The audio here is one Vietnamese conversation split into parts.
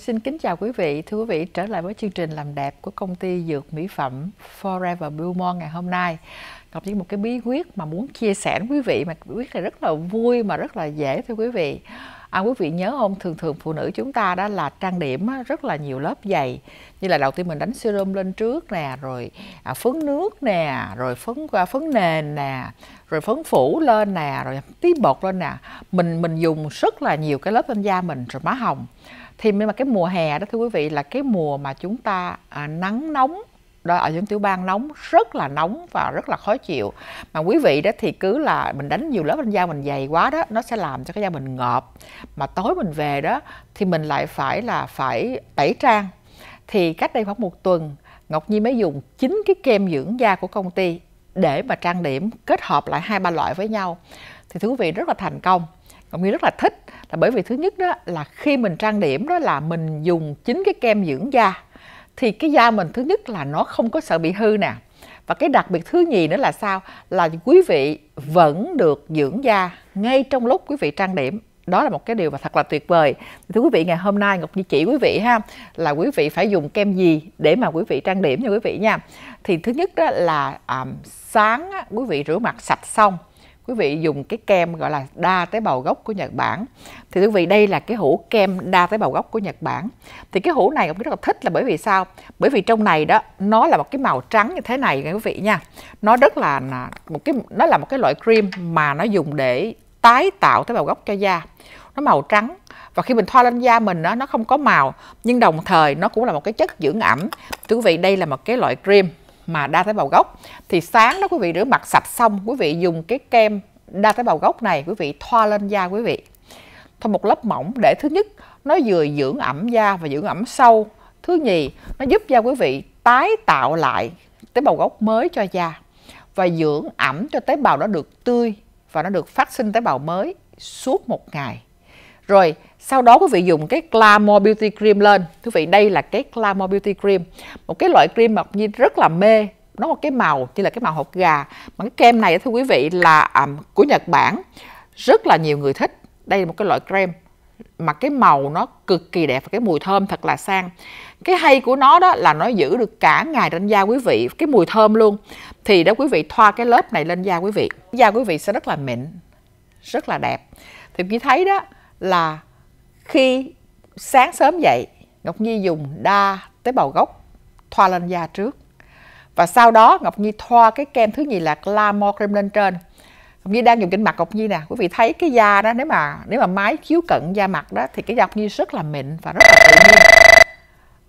xin kính chào quý vị. Thưa quý vị, trở lại với chương trình làm đẹp của công ty dược mỹ phẩm Forever Beaumont ngày hôm nay. Ngọc chỉ một cái bí quyết mà muốn chia sẻ với quý vị mà bí quyết này rất là vui mà rất là dễ thưa quý vị à, quý vị nhớ không thường thường phụ nữ chúng ta đó là trang điểm rất là nhiều lớp dày như là đầu tiên mình đánh serum lên trước nè rồi à, phấn nước nè rồi phấn à, phấn nền nè rồi phấn phủ lên nè rồi tí bột lên nè mình mình dùng rất là nhiều cái lớp lên da mình rồi má hồng thì nhưng mà cái mùa hè đó thưa quý vị là cái mùa mà chúng ta à, nắng nóng đó ở những tiểu bang nóng rất là nóng và rất là khó chịu mà quý vị đó thì cứ là mình đánh nhiều lớp lên da mình dày quá đó nó sẽ làm cho cái da mình ngợp mà tối mình về đó thì mình lại phải là phải tẩy trang thì cách đây khoảng một tuần Ngọc Nhi mới dùng chính cái kem dưỡng da của công ty để mà trang điểm kết hợp lại hai ba loại với nhau thì thưa quý vị rất là thành công Ngọc Nhi rất là thích là bởi vì thứ nhất đó là khi mình trang điểm đó là mình dùng chính cái kem dưỡng da thì cái da mình thứ nhất là nó không có sợ bị hư nè và cái đặc biệt thứ nhì nữa là sao là quý vị vẫn được dưỡng da ngay trong lúc quý vị trang điểm đó là một cái điều mà thật là tuyệt vời thưa quý vị ngày hôm nay ngọc như chỉ quý vị ha là quý vị phải dùng kem gì để mà quý vị trang điểm nha quý vị nha thì thứ nhất đó là à, sáng quý vị rửa mặt sạch xong quý vị dùng cái kem gọi là đa tế bào gốc của Nhật Bản thì quý vị đây là cái hũ kem đa tế bào gốc của Nhật Bản thì cái hũ này cũng rất là thích là bởi vì sao bởi vì trong này đó nó là một cái màu trắng như thế này quý vị nha nó rất là một cái nó là một cái loại cream mà nó dùng để tái tạo tế bào gốc cho da nó màu trắng và khi mình thoa lên da mình đó, nó không có màu nhưng đồng thời nó cũng là một cái chất dưỡng ẩm thưa quý vị đây là một cái loại cream mà đa tế bào gốc thì sáng đó quý vị rửa mặt sạch xong quý vị dùng cái kem đa tế bào gốc này quý vị thoa lên da quý vị thoa một lớp mỏng để thứ nhất nó vừa dưỡng ẩm da và dưỡng ẩm sâu thứ nhì nó giúp da quý vị tái tạo lại tế bào gốc mới cho da và dưỡng ẩm cho tế bào nó được tươi và nó được phát sinh tế bào mới suốt một ngày rồi, sau đó quý vị dùng cái Clamore Beauty Cream lên. Quý vị, đây là cái Clamore Beauty Cream. Một cái loại cream mà Nhi rất là mê. Nó một cái màu, như là cái màu hột gà. Mà cái kem này thưa quý vị là um, của Nhật Bản. Rất là nhiều người thích. Đây là một cái loại cream mà cái màu nó cực kỳ đẹp và cái mùi thơm thật là sang. Cái hay của nó đó là nó giữ được cả ngày trên da quý vị, cái mùi thơm luôn. Thì đó quý vị thoa cái lớp này lên da quý vị, da quý vị sẽ rất là mịn, rất là đẹp. Thì quý thấy đó, là khi sáng sớm dậy Ngọc Nhi dùng đa tế bào gốc thoa lên da trước và sau đó Ngọc Nhi thoa cái kem thứ nhì là Glamour Cream lên trên Ngọc Nhi đang dùng trên mặt Ngọc Nhi nè quý vị thấy cái da đó nếu mà nếu mà máy chiếu cận da mặt đó thì cái da Ngọc Nhi rất là mịn và rất là tự nhiên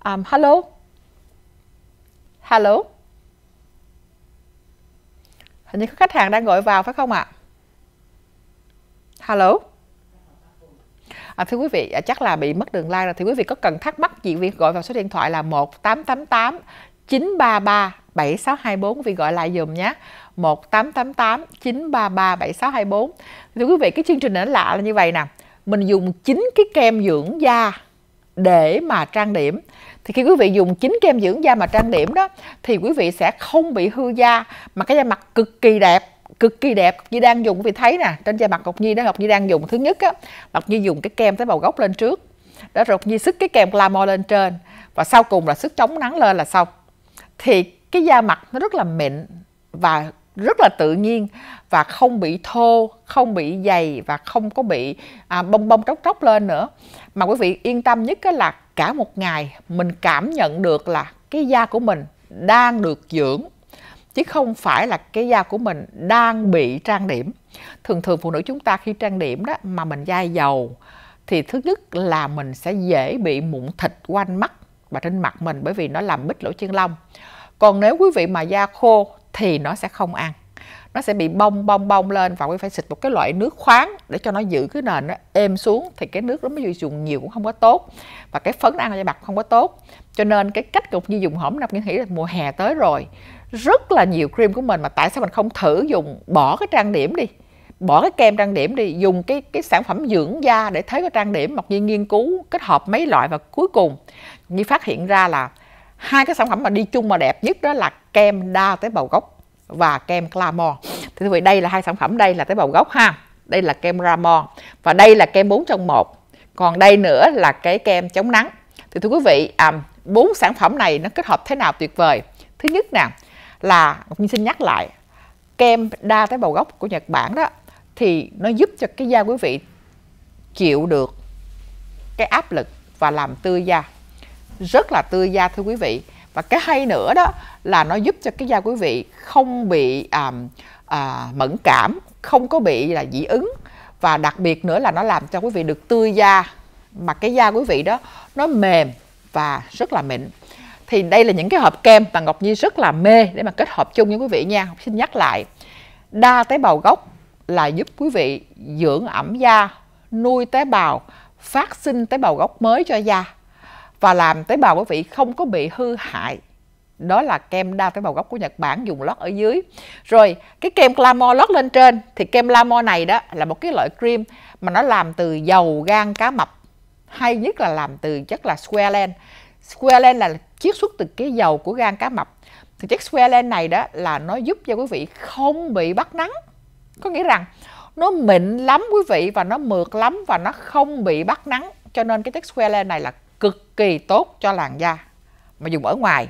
um, hello hello hình như có khách hàng đang gọi vào phải không ạ à? hello à, thưa quý vị à, chắc là bị mất đường like rồi thì quý vị có cần thắc mắc gì việc gọi vào số điện thoại là 1888 933 7624 vị gọi lại dùm nhé 1888 933 7624 Thưa quý vị cái chương trình nó lạ là như vậy nè Mình dùng chín cái kem dưỡng da để mà trang điểm thì khi quý vị dùng chín kem dưỡng da mà trang điểm đó thì quý vị sẽ không bị hư da mà cái da mặt cực kỳ đẹp cực kỳ đẹp Nhi đang dùng vì thấy nè trên da mặt Ngọc Nhi đó Ngọc Nhi đang dùng thứ nhất á Ngọc Nhi dùng cái kem tế bào gốc lên trước đó rồi Ngọc Nhi sức cái kem glamour lên trên và sau cùng là sức chống nắng lên là xong thì cái da mặt nó rất là mịn và rất là tự nhiên và không bị thô, không bị dày và không có bị à, bông bông tróc tróc lên nữa. Mà quý vị yên tâm nhất cái là cả một ngày mình cảm nhận được là cái da của mình đang được dưỡng chứ không phải là cái da của mình đang bị trang điểm thường thường phụ nữ chúng ta khi trang điểm đó mà mình dai dầu thì thứ nhất là mình sẽ dễ bị mụn thịt quanh mắt và trên mặt mình bởi vì nó làm bít lỗ chân lông còn nếu quý vị mà da khô thì nó sẽ không ăn nó sẽ bị bong bong bong lên và quý phải xịt một cái loại nước khoáng để cho nó giữ cái nền nó êm xuống thì cái nước đó mới dùng nhiều cũng không có tốt và cái phấn ăn da mặt không có tốt cho nên cái cách cục như dùng hổm nạp như nghĩ là mùa hè tới rồi rất là nhiều cream của mình mà tại sao mình không thử dùng bỏ cái trang điểm đi bỏ cái kem trang điểm đi dùng cái cái sản phẩm dưỡng da để thấy cái trang điểm mặc nhiên nghiên cứu kết hợp mấy loại và cuối cùng như phát hiện ra là hai cái sản phẩm mà đi chung mà đẹp nhất đó là kem đa tế bào gốc và kem Clamor thì thưa quý vị đây là hai sản phẩm đây là tế bào gốc ha đây là kem Ramor và đây là kem 4 trong 1 còn đây nữa là cái kem chống nắng thì thưa quý vị à, bốn à, sản phẩm này nó kết hợp thế nào tuyệt vời thứ nhất nè là Ngọc Nhi xin nhắc lại kem đa tế bào gốc của Nhật Bản đó thì nó giúp cho cái da quý vị chịu được cái áp lực và làm tươi da rất là tươi da thưa quý vị và cái hay nữa đó là nó giúp cho cái da quý vị không bị à, à, mẫn cảm không có bị là dị ứng và đặc biệt nữa là nó làm cho quý vị được tươi da mà cái da quý vị đó nó mềm và rất là mịn thì đây là những cái hộp kem mà Ngọc Nhi rất là mê để mà kết hợp chung với quý vị nha Ngọc xin nhắc lại đa tế bào gốc là giúp quý vị dưỡng ẩm da nuôi tế bào phát sinh tế bào gốc mới cho da và làm tế bào quý vị không có bị hư hại đó là kem đa tế bào gốc của Nhật Bản dùng lót ở dưới rồi cái kem Clamor lót lên trên thì kem Clamor này đó là một cái loại cream mà nó làm từ dầu gan cá mập hay nhất là làm từ chất là squalene squalene là chiết xuất từ cái dầu của gan cá mập thì chất squalene này đó là nó giúp cho quý vị không bị bắt nắng có nghĩa rằng nó mịn lắm quý vị và nó mượt lắm và nó không bị bắt nắng cho nên cái chất squalene này là cực kỳ tốt cho làn da mà dùng ở ngoài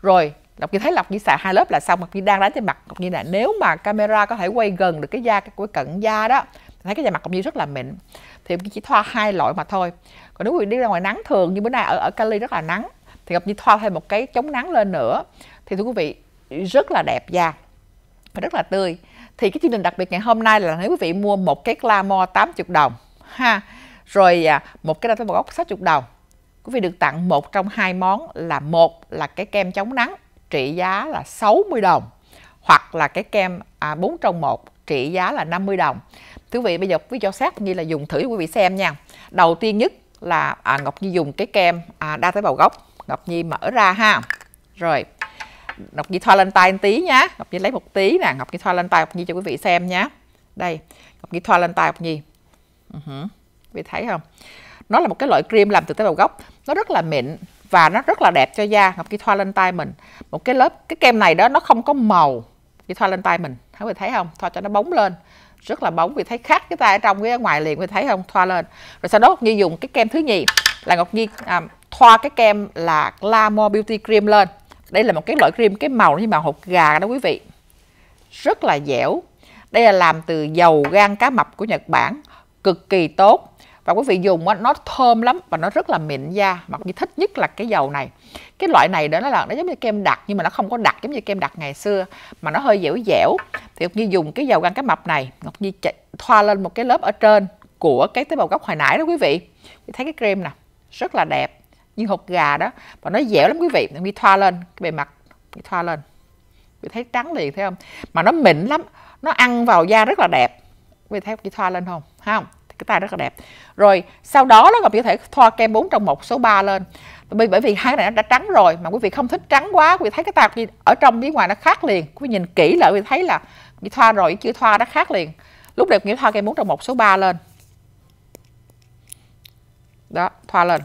rồi Lộc Nhi thấy Lộc Nhi xài hai lớp là xong Lộc Nhi đang đánh trên mặt Lộc Nhi là nếu mà camera có thể quay gần được cái da của cận da đó thấy cái da mặt Lộc Nhi rất là mịn thì chỉ thoa hai loại mà thôi còn nếu quý vị đi ra ngoài nắng thường như bữa nay ở ở Cali rất là nắng thì gặp như thoa thêm một cái chống nắng lên nữa thì thưa quý vị rất là đẹp da và rất là tươi thì cái chương trình đặc biệt ngày hôm nay là nếu quý vị mua một cái Clamore 80 đồng ha rồi à, một cái đa gốc góc 60 đồng quý vị được tặng một trong hai món là một là cái kem chống nắng trị giá là 60 đồng hoặc là cái kem à, 4 trong 1 trị giá là 50 đồng. Thưa quý vị bây giờ quý vị cho sát như là dùng thử quý vị xem nha. Đầu tiên nhất là à, Ngọc Nhi dùng cái kem à, đa tế bào gốc Ngọc Nhi mở ra ha rồi Ngọc Nhi thoa lên tay một tí nha Ngọc Nhi lấy một tí nè Ngọc Nhi thoa lên tay Ngọc Nhi cho quý vị xem nhá đây Ngọc Nhi thoa lên tay Ngọc Nhi uh-huh. quý vị thấy không nó là một cái loại cream làm từ tế bào gốc nó rất là mịn và nó rất là đẹp cho da Ngọc Nhi thoa lên tay mình một cái lớp cái kem này đó nó không có màu Ngọc Nhi thoa lên tay mình thấy quý vị thấy không thoa cho nó bóng lên rất là bóng vì thấy khác cái tay ở trong cái ngoài liền vì thấy không thoa lên rồi sau đó ngọc nhi dùng cái kem thứ nhì là ngọc nhi à, thoa cái kem là glamour beauty cream lên đây là một cái loại cream cái màu như màu hột gà đó quý vị rất là dẻo đây là làm từ dầu gan cá mập của nhật bản cực kỳ tốt và quý vị dùng nó thơm lắm và nó rất là mịn da mà quý vị thích nhất là cái dầu này cái loại này đó nó là nó giống như kem đặc nhưng mà nó không có đặc giống như kem đặc ngày xưa mà nó hơi dẻo dẻo thì Ngọc Nhi dùng cái dầu găng cá mập này Ngọc Nhi thoa lên một cái lớp ở trên của cái tế bào gốc hồi nãy đó quý vị thì thấy cái creme nè rất là đẹp như hột gà đó và nó dẻo lắm quý vị Ngọc Nhi thoa lên cái bề mặt Ngọc thoa lên quý vị thấy trắng liền thấy không mà nó mịn lắm nó ăn vào da rất là đẹp quý vị thấy Ngọc Nhi thoa lên không không cái tay rất là đẹp rồi sau đó nó còn có thể thoa kem 4 trong một số 3 lên bởi, bởi vì hai này nó đã trắng rồi mà quý vị không thích trắng quá quý vị thấy cái tay gì ở trong phía ngoài nó khác liền quý vị nhìn kỹ lại quý vị thấy là bị thoa rồi chưa thoa nó khác liền lúc đẹp nghĩa thoa kem 4 trong một số 3 lên đó thoa lên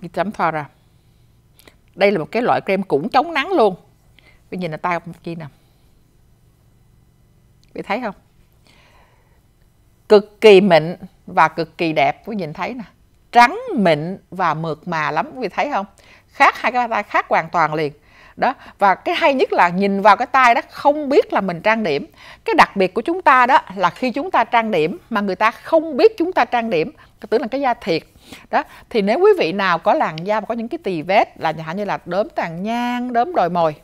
cái chấm thoa ra đây là một cái loại kem cũng chống nắng luôn bây nhìn là tay kia nè bị thấy không cực kỳ mịn và cực kỳ đẹp quý vị nhìn thấy nè trắng mịn và mượt mà lắm quý vị thấy không khác hai cái tay khác hoàn toàn liền đó và cái hay nhất là nhìn vào cái tay đó không biết là mình trang điểm cái đặc biệt của chúng ta đó là khi chúng ta trang điểm mà người ta không biết chúng ta trang điểm tức là cái da thiệt đó thì nếu quý vị nào có làn da mà có những cái tì vết là chẳng như là đốm tàn nhang đốm đồi mồi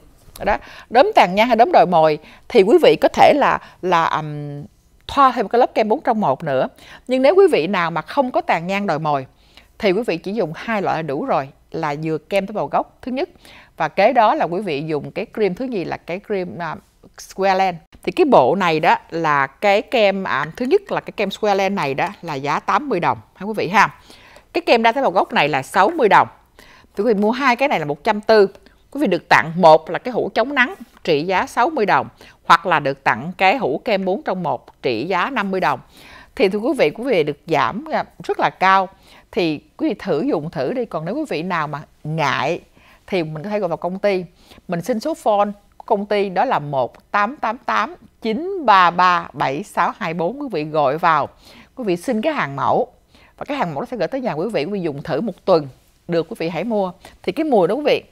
đó đốm tàn nhang hay đốm đồi mồi thì quý vị có thể là là um, thoa thêm một cái lớp kem bốn trong một nữa nhưng nếu quý vị nào mà không có tàn nhang đòi mồi thì quý vị chỉ dùng hai loại là đủ rồi là dừa kem tế bào gốc thứ nhất và kế đó là quý vị dùng cái cream thứ gì là cái cream uh, à, Squareland thì cái bộ này đó là cái kem à, thứ nhất là cái kem Squareland này đó là giá 80 đồng ha quý vị ha cái kem đa tế bào gốc này là 60 đồng thì quý vị mua hai cái này là 140 quý vị được tặng một là cái hũ chống nắng trị giá 60 đồng hoặc là được tặng cái hũ kem 4 trong 1 trị giá 50 đồng thì thưa quý vị quý vị được giảm à, rất là cao thì quý vị thử dùng thử đi còn nếu quý vị nào mà ngại thì mình có thể gọi vào công ty mình xin số phone của công ty đó là 1888 933 7624 quý vị gọi vào quý vị xin cái hàng mẫu và cái hàng mẫu nó sẽ gửi tới nhà quý vị quý vị dùng thử một tuần được quý vị hãy mua thì cái mùi đó quý vị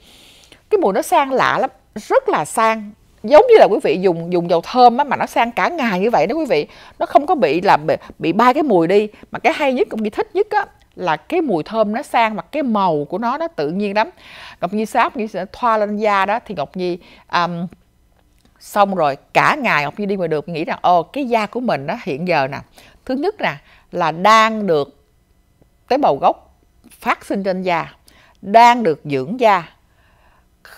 cái mùi nó sang lạ lắm rất là sang giống như là quý vị dùng dùng dầu thơm á, mà nó sang cả ngày như vậy đó quý vị nó không có bị là bị, bị bay cái mùi đi mà cái hay nhất cũng như thích nhất á là cái mùi thơm nó sang và cái màu của nó nó tự nhiên lắm ngọc nhi sáp như thoa lên da đó thì ngọc nhi um, xong rồi cả ngày ngọc nhi đi ngoài được nghĩ rằng ồ ờ, cái da của mình đó hiện giờ nè thứ nhất nè là đang được tế bào gốc phát sinh trên da đang được dưỡng da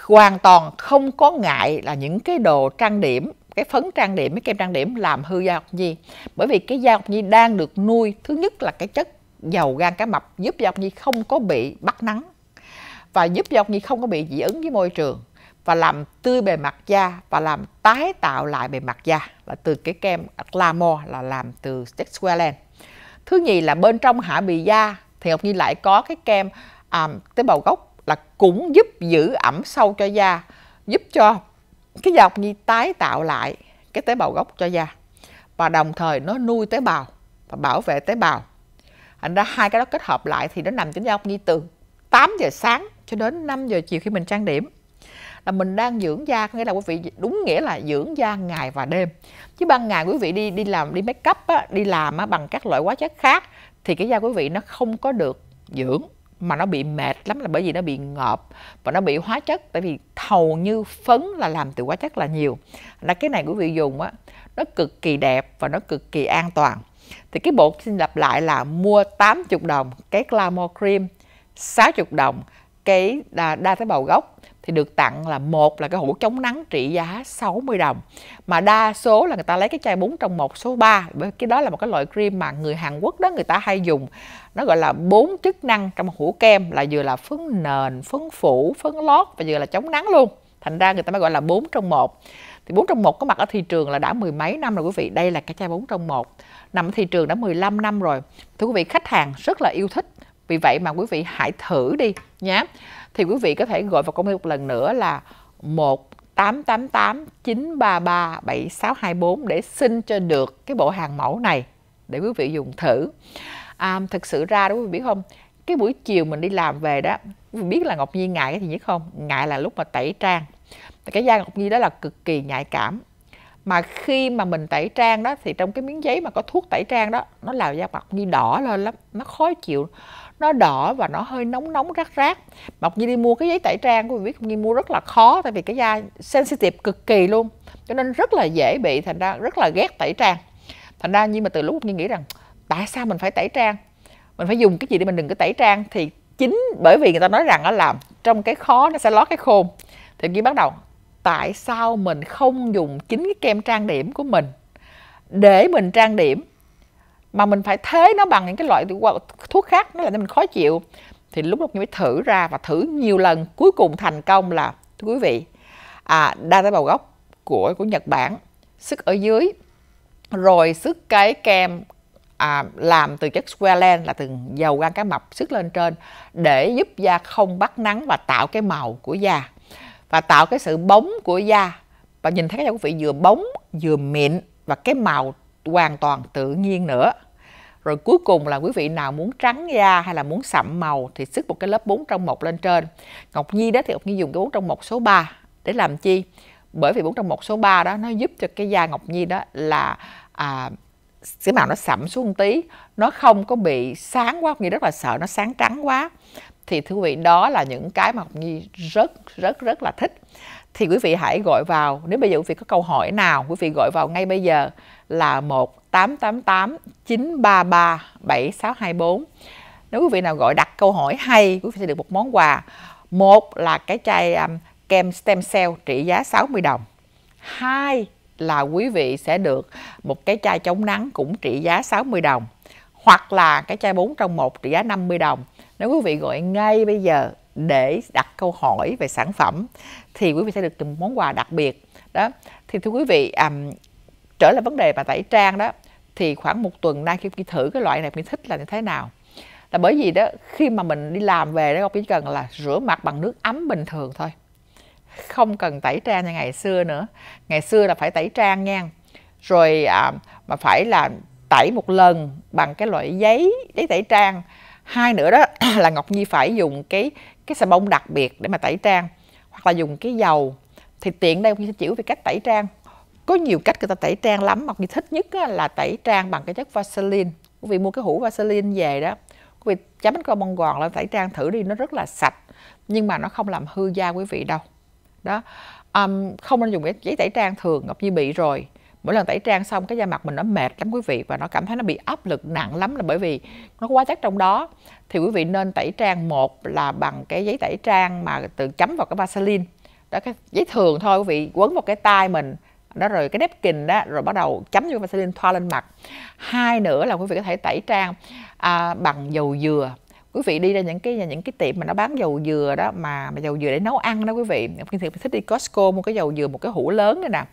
hoàn toàn không có ngại là những cái đồ trang điểm cái phấn trang điểm cái kem trang điểm làm hư da ngọc nhi bởi vì cái da ngọc nhi đang được nuôi thứ nhất là cái chất dầu gan cá mập giúp da ngọc nhi không có bị bắt nắng và giúp da ngọc nhi không có bị dị ứng với môi trường và làm tươi bề mặt da và làm tái tạo lại bề mặt da là từ cái kem Glamour là làm từ Squalene. Thứ nhì là bên trong hạ bì da thì Ngọc Nhi lại có cái kem um, tế bào gốc là cũng giúp giữ ẩm sâu cho da giúp cho cái da hồng nhi tái tạo lại cái tế bào gốc cho da và đồng thời nó nuôi tế bào và bảo vệ tế bào thành ra hai cái đó kết hợp lại thì nó nằm trên da hồng nhi từ 8 giờ sáng cho đến 5 giờ chiều khi mình trang điểm là mình đang dưỡng da có nghĩa là quý vị đúng nghĩa là dưỡng da ngày và đêm chứ ban ngày quý vị đi đi làm đi make up á, đi làm á, bằng các loại hóa chất khác thì cái da quý vị nó không có được dưỡng mà nó bị mệt lắm là bởi vì nó bị ngợp và nó bị hóa chất tại vì hầu như phấn là làm từ hóa chất là nhiều là cái này quý vị dùng á nó cực kỳ đẹp và nó cực kỳ an toàn thì cái bột xin lặp lại là mua 80 đồng cái Glamour Cream 60 đồng cái đa, đa tế bào gốc thì được tặng là một là cái hũ chống nắng trị giá 60 đồng mà đa số là người ta lấy cái chai bốn trong một số 3 bởi cái đó là một cái loại cream mà người Hàn Quốc đó người ta hay dùng nó gọi là bốn chức năng trong một hũ kem là vừa là phấn nền phấn phủ phấn lót và vừa là chống nắng luôn thành ra người ta mới gọi là bốn trong một thì bốn trong một có mặt ở thị trường là đã mười mấy năm rồi quý vị đây là cái chai bốn trong một nằm ở thị trường đã 15 năm rồi thưa quý vị khách hàng rất là yêu thích vì vậy mà quý vị hãy thử đi nhé thì quý vị có thể gọi vào công ty một lần nữa là 1 888 933 7624 để xin cho được cái bộ hàng mẫu này để quý vị dùng thử. À, thực sự ra đó quý vị biết không, cái buổi chiều mình đi làm về đó, quý vị biết là Ngọc Nhi ngại cái gì nhất không? Ngại là lúc mà tẩy trang. Cái da Ngọc Nhi đó là cực kỳ nhạy cảm. Mà khi mà mình tẩy trang đó thì trong cái miếng giấy mà có thuốc tẩy trang đó, nó làm da mặt Nhi đỏ lên lắm, nó khó chịu nó đỏ và nó hơi nóng nóng rát rát Mộc Nhi đi mua cái giấy tẩy trang của biết Mộc Nhi mua rất là khó tại vì cái da sensitive cực kỳ luôn cho nên rất là dễ bị thành ra rất là ghét tẩy trang thành ra nhưng mà từ lúc Mộc Nhi nghĩ rằng tại sao mình phải tẩy trang mình phải dùng cái gì để mình đừng có tẩy trang thì chính bởi vì người ta nói rằng nó làm trong cái khó nó sẽ lót cái khôn thì Nhi bắt đầu tại sao mình không dùng chính cái kem trang điểm của mình để mình trang điểm mà mình phải thế nó bằng những cái loại thuốc khác nó làm cho mình khó chịu thì lúc đó mình phải thử ra và thử nhiều lần cuối cùng thành công là thưa quý vị à, đa tế bào gốc của của Nhật Bản sức ở dưới rồi sức cái kem à, làm từ chất squalene là từ dầu gan cá mập sức lên trên để giúp da không bắt nắng và tạo cái màu của da và tạo cái sự bóng của da và nhìn thấy các quý vị vừa bóng vừa mịn và cái màu hoàn toàn tự nhiên nữa rồi cuối cùng là quý vị nào muốn trắng da hay là muốn sậm màu thì xức một cái lớp 4 trong 1 lên trên Ngọc Nhi đó thì Ngọc Nhi dùng cái 4 trong 1 số 3 để làm chi bởi vì 4 trong 1 số 3 đó nó giúp cho cái da Ngọc Nhi đó là à, cái màu nó sậm xuống một tí nó không có bị sáng quá Ngọc Nhi rất là sợ nó sáng trắng quá thì thưa quý vị đó là những cái mà Ngọc Nhi rất rất rất là thích thì quý vị hãy gọi vào nếu bây giờ quý vị có câu hỏi nào quý vị gọi vào ngay bây giờ là 1888 933 7624 nếu quý vị nào gọi đặt câu hỏi hay quý vị sẽ được một món quà một là cái chai um, kem stem cell trị giá 60 đồng hai là quý vị sẽ được một cái chai chống nắng cũng trị giá 60 đồng hoặc là cái chai 4 trong 1 trị giá 50 đồng nếu quý vị gọi ngay bây giờ để đặt câu hỏi về sản phẩm thì quý vị sẽ được một món quà đặc biệt đó thì thưa quý vị um, trở lại vấn đề mà tẩy trang đó thì khoảng một tuần nay khi thử cái loại này mình thích là như thế nào là bởi vì đó khi mà mình đi làm về đó Kim chỉ cần là rửa mặt bằng nước ấm bình thường thôi không cần tẩy trang như ngày xưa nữa ngày xưa là phải tẩy trang nha rồi à, mà phải là tẩy một lần bằng cái loại giấy giấy tẩy trang hai nữa đó là ngọc nhi phải dùng cái cái xà bông đặc biệt để mà tẩy trang hoặc là dùng cái dầu thì tiện đây ngọc nhi sẽ chỉ về cách tẩy trang có nhiều cách người ta tẩy trang lắm ngọc nhi thích nhất là tẩy trang bằng cái chất vaseline quý vị mua cái hũ vaseline về đó quý vị chấm bánh con bông gòn lên tẩy trang thử đi nó rất là sạch nhưng mà nó không làm hư da quý vị đâu đó um, không nên dùng cái giấy tẩy trang thường ngọc nhi bị rồi mỗi lần tẩy trang xong cái da mặt mình nó mệt lắm quý vị và nó cảm thấy nó bị áp lực nặng lắm là bởi vì nó có quá chất trong đó thì quý vị nên tẩy trang một là bằng cái giấy tẩy trang mà tự chấm vào cái vaseline đó cái giấy thường thôi quý vị quấn vào cái tay mình đó rồi cái napkin đó rồi bắt đầu chấm vô vaseline thoa lên mặt hai nữa là quý vị có thể tẩy trang à, bằng dầu dừa quý vị đi ra những cái những cái tiệm mà nó bán dầu dừa đó mà mà dầu dừa để nấu ăn đó quý vị khi thì thích đi Costco mua cái dầu dừa một cái hũ lớn đây nè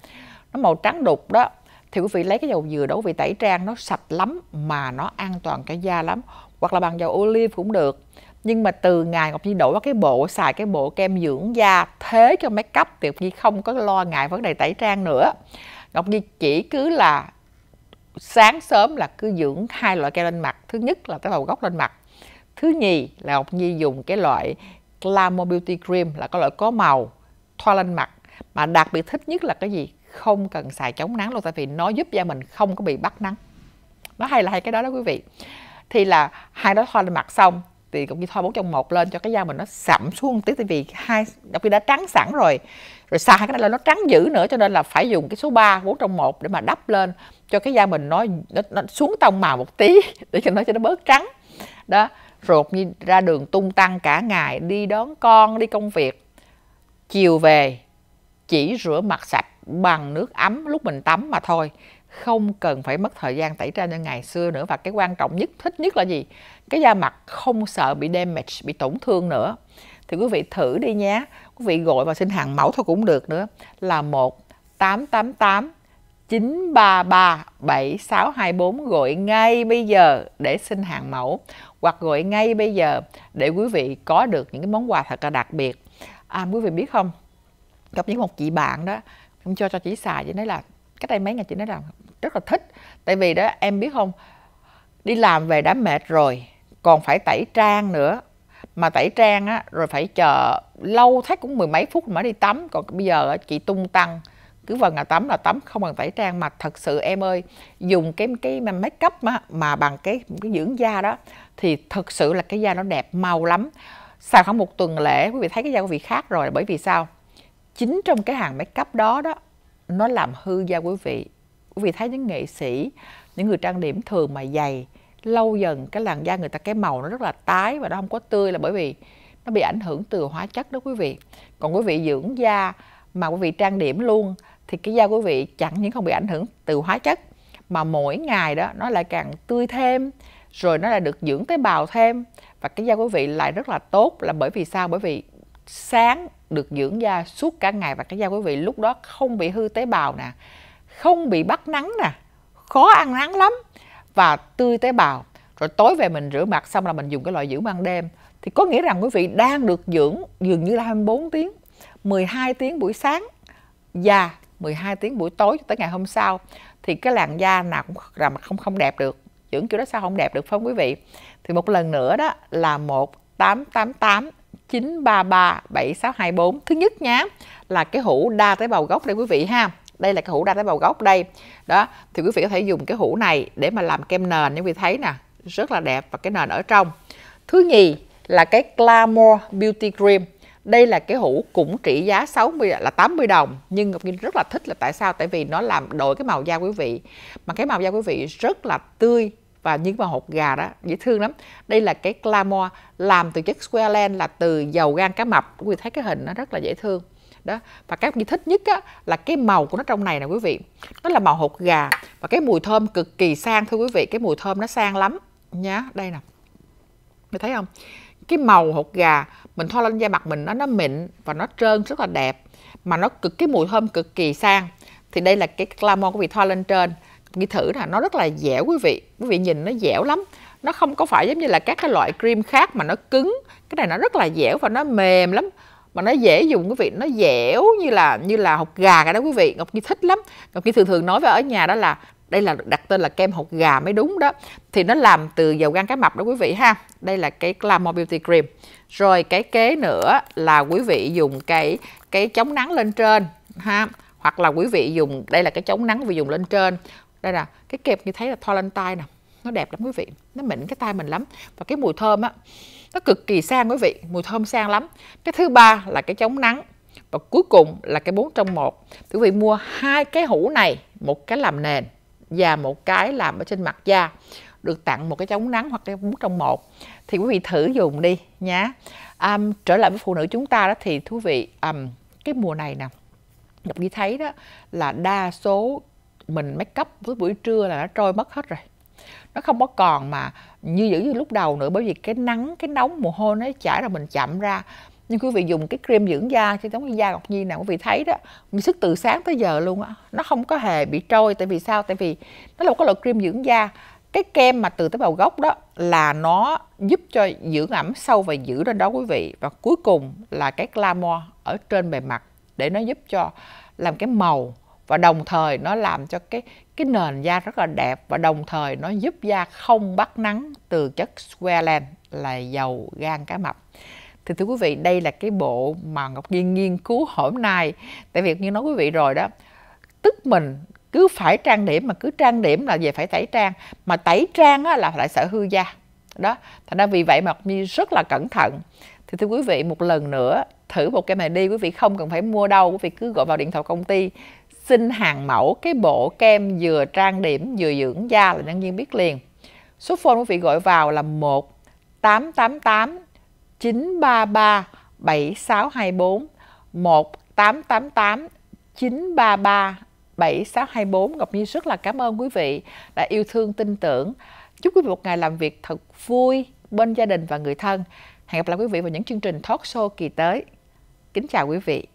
nó màu trắng đục đó thì quý vị lấy cái dầu dừa đổ vị tẩy trang nó sạch lắm mà nó an toàn cái da lắm hoặc là bằng dầu olive cũng được nhưng mà từ ngày Ngọc Nhi đổi cái bộ xài cái bộ kem dưỡng da thế cho make up thì Ngọc Nhi không có lo ngại vấn đề tẩy trang nữa Ngọc Nhi chỉ cứ là sáng sớm là cứ dưỡng hai loại kem lên mặt thứ nhất là cái đầu gốc lên mặt thứ nhì là Ngọc Nhi dùng cái loại Glamour Beauty Cream là cái loại có màu thoa lên mặt mà đặc biệt thích nhất là cái gì không cần xài chống nắng luôn tại vì nó giúp da mình không có bị bắt nắng nó hay là hay cái đó đó quý vị thì là hai đó thoa lên mặt xong thì cũng như thoa bốn trong một lên cho cái da mình nó sậm xuống tí tại vì hai đặc biệt đã trắng sẵn rồi rồi xài cái này lên nó trắng dữ nữa cho nên là phải dùng cái số 3 bốn trong một để mà đắp lên cho cái da mình nó nó, nó xuống tông màu một tí để cho nó cho nó bớt trắng đó rồi như ra đường tung tăng cả ngày đi đón con đi công việc chiều về chỉ rửa mặt sạch bằng nước ấm lúc mình tắm mà thôi không cần phải mất thời gian tẩy trang như ngày xưa nữa và cái quan trọng nhất thích nhất là gì cái da mặt không sợ bị damage bị tổn thương nữa thì quý vị thử đi nhé quý vị gọi vào xin hàng mẫu thôi cũng được nữa là một tám tám tám chín ba ba bảy sáu hai bốn gọi ngay bây giờ để xin hàng mẫu hoặc gọi ngay bây giờ để quý vị có được những cái món quà thật là đặc biệt. À quý vị biết không, gặp những một chị bạn đó không cho cho chị xài chị nói là cách đây mấy ngày chị nói là rất là thích tại vì đó em biết không đi làm về đã mệt rồi còn phải tẩy trang nữa mà tẩy trang á rồi phải chờ lâu thấy cũng mười mấy phút mới đi tắm còn bây giờ chị tung tăng cứ vào ngày tắm là tắm không bằng tẩy trang mà thật sự em ơi dùng cái cái make up mà, mà bằng cái cái dưỡng da đó thì thật sự là cái da nó đẹp màu lắm sau khoảng một tuần lễ quý vị thấy cái da quý vị khác rồi bởi vì sao chính trong cái hàng make up đó đó nó làm hư da quý vị quý vị thấy những nghệ sĩ những người trang điểm thường mà dày lâu dần cái làn da người ta cái màu nó rất là tái và nó không có tươi là bởi vì nó bị ảnh hưởng từ hóa chất đó quý vị còn quý vị dưỡng da mà quý vị trang điểm luôn thì cái da quý vị chẳng những không bị ảnh hưởng từ hóa chất mà mỗi ngày đó nó lại càng tươi thêm rồi nó lại được dưỡng tế bào thêm và cái da quý vị lại rất là tốt là bởi vì sao bởi vì sáng được dưỡng da suốt cả ngày và cái da quý vị lúc đó không bị hư tế bào nè không bị bắt nắng nè khó ăn nắng lắm và tươi tế bào rồi tối về mình rửa mặt xong là mình dùng cái loại dưỡng ban đêm thì có nghĩa rằng quý vị đang được dưỡng dường như là 24 tiếng 12 tiếng buổi sáng và 12 tiếng buổi tối tới ngày hôm sau thì cái làn da nào cũng làm không không đẹp được dưỡng kiểu đó sao không đẹp được phải không quý vị thì một lần nữa đó là 1888 9337624. Thứ nhất nhá là cái hũ đa tế bào gốc đây quý vị ha. Đây là cái hũ đa tế bào gốc đây. Đó, thì quý vị có thể dùng cái hũ này để mà làm kem nền như quý vị thấy nè, rất là đẹp và cái nền ở trong. Thứ nhì là cái Glamour Beauty Cream. Đây là cái hũ cũng trị giá 60 là 80 đồng nhưng Ngọc Nghi rất là thích là tại sao? Tại vì nó làm đổi cái màu da quý vị. Mà cái màu da quý vị rất là tươi, và những mà hột gà đó dễ thương lắm đây là cái clamor làm từ chất square là từ dầu gan cá mập quý vị thấy cái hình nó rất là dễ thương đó và cái mình thích nhất á, là cái màu của nó trong này nè quý vị nó là màu hột gà và cái mùi thơm cực kỳ sang thưa quý vị cái mùi thơm nó sang lắm nhá đây nè mình thấy không cái màu hột gà mình thoa lên da mặt mình nó nó mịn và nó trơn rất là đẹp mà nó cực cái mùi thơm cực kỳ sang thì đây là cái clamon của vị thoa lên trên Nghi thử là nó rất là dẻo quý vị Quý vị nhìn nó dẻo lắm Nó không có phải giống như là các cái loại cream khác mà nó cứng Cái này nó rất là dẻo và nó mềm lắm mà nó dễ dùng quý vị nó dẻo như là như là hột gà cái đó quý vị ngọc nhi thích lắm ngọc nhi thường thường nói với ở nhà đó là đây là đặt tên là kem hột gà mới đúng đó thì nó làm từ dầu gan cá mập đó quý vị ha đây là cái Glamour Beauty Cream rồi cái kế nữa là quý vị dùng cái cái chống nắng lên trên ha hoặc là quý vị dùng đây là cái chống nắng quý vị dùng lên trên đây là cái kẹp như thấy là lên tay nè nó đẹp lắm quý vị nó mịn cái tay mình lắm và cái mùi thơm á nó cực kỳ sang quý vị mùi thơm sang lắm cái thứ ba là cái chống nắng và cuối cùng là cái bốn trong một quý vị mua hai cái hũ này một cái làm nền và một cái làm ở trên mặt da được tặng một cái chống nắng hoặc cái bốn trong một thì quý vị thử dùng đi nhé um, trở lại với phụ nữ chúng ta đó thì thú vị um, cái mùa này nè đọc đi thấy đó là đa số mình make up với buổi trưa là nó trôi mất hết rồi nó không có còn mà như giữ như lúc đầu nữa bởi vì cái nắng cái nóng mồ hôi nó chảy ra mình chậm ra nhưng quý vị dùng cái cream dưỡng da cho giống như da ngọc nhi nào quý vị thấy đó mình sức từ sáng tới giờ luôn á nó không có hề bị trôi tại vì sao tại vì nó là một cái loại cream dưỡng da cái kem mà từ tế bào gốc đó là nó giúp cho dưỡng ẩm sâu và giữ lên đó quý vị và cuối cùng là cái glamour ở trên bề mặt để nó giúp cho làm cái màu và đồng thời nó làm cho cái cái nền da rất là đẹp và đồng thời nó giúp da không bắt nắng từ chất squalene là dầu gan cá mập thì thưa quý vị đây là cái bộ mà ngọc nhiên nghiên cứu hôm nay tại vì như nói quý vị rồi đó tức mình cứ phải trang điểm mà cứ trang điểm là về phải tẩy trang mà tẩy trang là lại sợ hư da đó thành ra vì vậy mà Nhi rất là cẩn thận thì thưa quý vị một lần nữa thử một cái này đi quý vị không cần phải mua đâu quý vị cứ gọi vào điện thoại công ty xin hàng mẫu cái bộ kem vừa trang điểm vừa dưỡng da là nhân viên biết liền. Số phone quý vị gọi vào là 1 888 933 7624 1 888 933 7624 Ngọc Nhi rất là cảm ơn quý vị đã yêu thương tin tưởng. Chúc quý vị một ngày làm việc thật vui bên gia đình và người thân. Hẹn gặp lại quý vị vào những chương trình talk show kỳ tới. Kính chào quý vị.